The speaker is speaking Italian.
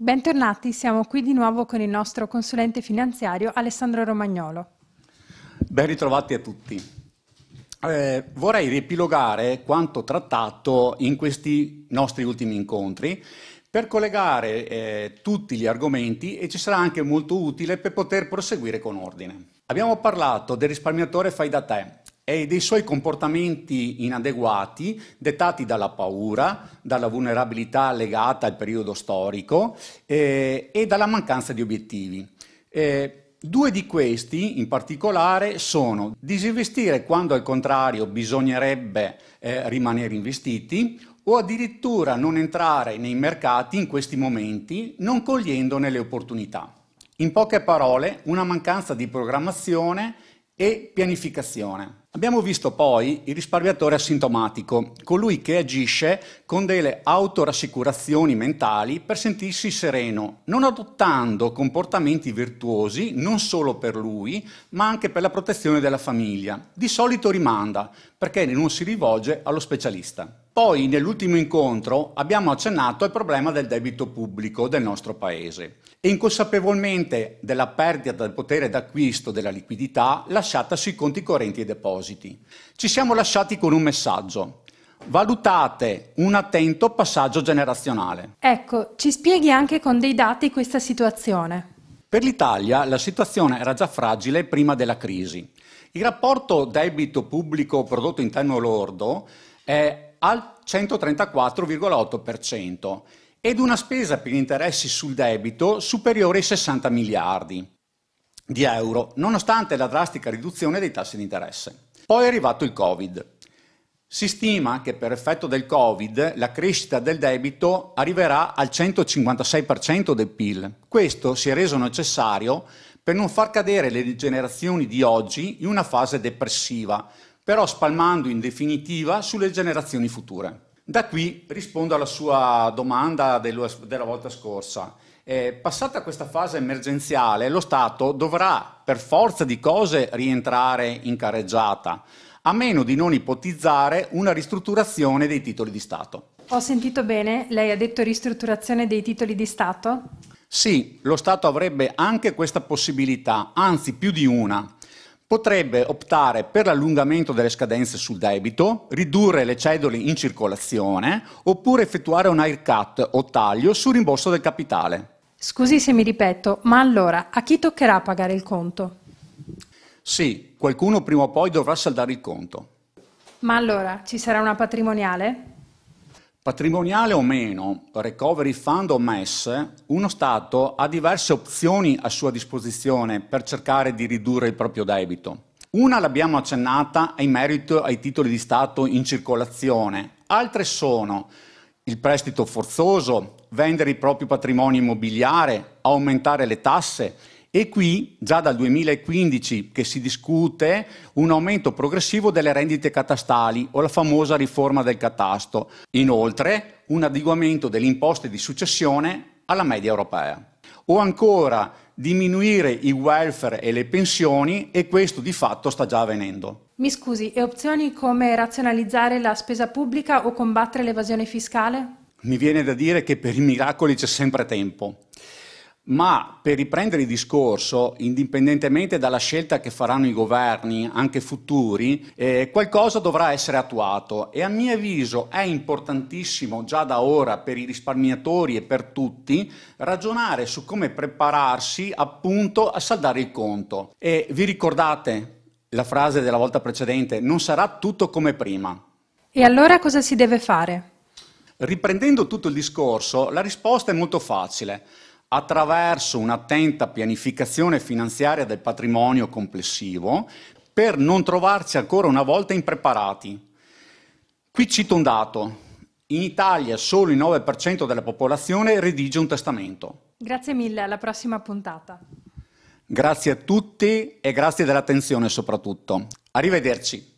Bentornati, siamo qui di nuovo con il nostro consulente finanziario Alessandro Romagnolo. Ben ritrovati a tutti. Eh, vorrei riepilogare quanto trattato in questi nostri ultimi incontri per collegare eh, tutti gli argomenti e ci sarà anche molto utile per poter proseguire con ordine. Abbiamo parlato del risparmiatore fai da te, e dei suoi comportamenti inadeguati dettati dalla paura, dalla vulnerabilità legata al periodo storico eh, e dalla mancanza di obiettivi. Eh, Due di questi in particolare sono disinvestire quando al contrario bisognerebbe eh, rimanere investiti o addirittura non entrare nei mercati in questi momenti non cogliendone le opportunità. In poche parole, una mancanza di programmazione e pianificazione. Abbiamo visto poi il risparmiatore asintomatico, colui che agisce con delle autorassicurazioni mentali per sentirsi sereno, non adottando comportamenti virtuosi non solo per lui, ma anche per la protezione della famiglia. Di solito rimanda perché non si rivolge allo specialista. Poi nell'ultimo incontro abbiamo accennato al problema del debito pubblico del nostro Paese e inconsapevolmente della perdita del potere d'acquisto della liquidità lasciata sui conti correnti e depositi. Ci siamo lasciati con un messaggio. Valutate un attento passaggio generazionale. Ecco, ci spieghi anche con dei dati questa situazione. Per l'Italia la situazione era già fragile prima della crisi. Il rapporto debito pubblico prodotto interno lordo è al 134,8% ed una spesa per gli interessi sul debito superiore ai 60 miliardi di euro, nonostante la drastica riduzione dei tassi di interesse. Poi è arrivato il Covid. Si stima che per effetto del Covid la crescita del debito arriverà al 156% del PIL. Questo si è reso necessario per non far cadere le generazioni di oggi in una fase depressiva, però spalmando in definitiva sulle generazioni future. Da qui rispondo alla sua domanda della volta scorsa. Eh, passata questa fase emergenziale, lo Stato dovrà per forza di cose rientrare in careggiata, a meno di non ipotizzare una ristrutturazione dei titoli di Stato. Ho sentito bene, lei ha detto ristrutturazione dei titoli di Stato? Sì, lo Stato avrebbe anche questa possibilità, anzi più di una potrebbe optare per l'allungamento delle scadenze sul debito, ridurre le cedole in circolazione oppure effettuare un haircut o taglio sul rimborso del capitale. Scusi se mi ripeto, ma allora a chi toccherà pagare il conto? Sì, qualcuno prima o poi dovrà saldare il conto. Ma allora ci sarà una patrimoniale? Patrimoniale o meno, recovery fund o MES, uno Stato ha diverse opzioni a sua disposizione per cercare di ridurre il proprio debito. Una l'abbiamo accennata in merito ai titoli di Stato in circolazione, altre sono il prestito forzoso, vendere il proprio patrimonio immobiliare, aumentare le tasse e qui, già dal 2015, che si discute un aumento progressivo delle rendite catastali o la famosa riforma del catasto. Inoltre, un adeguamento delle imposte di successione alla media europea. O ancora diminuire i welfare e le pensioni e questo di fatto sta già avvenendo. Mi scusi, e opzioni come razionalizzare la spesa pubblica o combattere l'evasione fiscale? Mi viene da dire che per i miracoli c'è sempre tempo. Ma per riprendere il discorso, indipendentemente dalla scelta che faranno i governi, anche futuri, eh, qualcosa dovrà essere attuato e a mio avviso è importantissimo già da ora per i risparmiatori e per tutti ragionare su come prepararsi appunto a saldare il conto. E vi ricordate la frase della volta precedente, non sarà tutto come prima. E allora cosa si deve fare? Riprendendo tutto il discorso, la risposta è molto facile attraverso un'attenta pianificazione finanziaria del patrimonio complessivo per non trovarci ancora una volta impreparati. Qui cito un dato. In Italia solo il 9% della popolazione redige un testamento. Grazie mille, alla prossima puntata. Grazie a tutti e grazie dell'attenzione soprattutto. Arrivederci.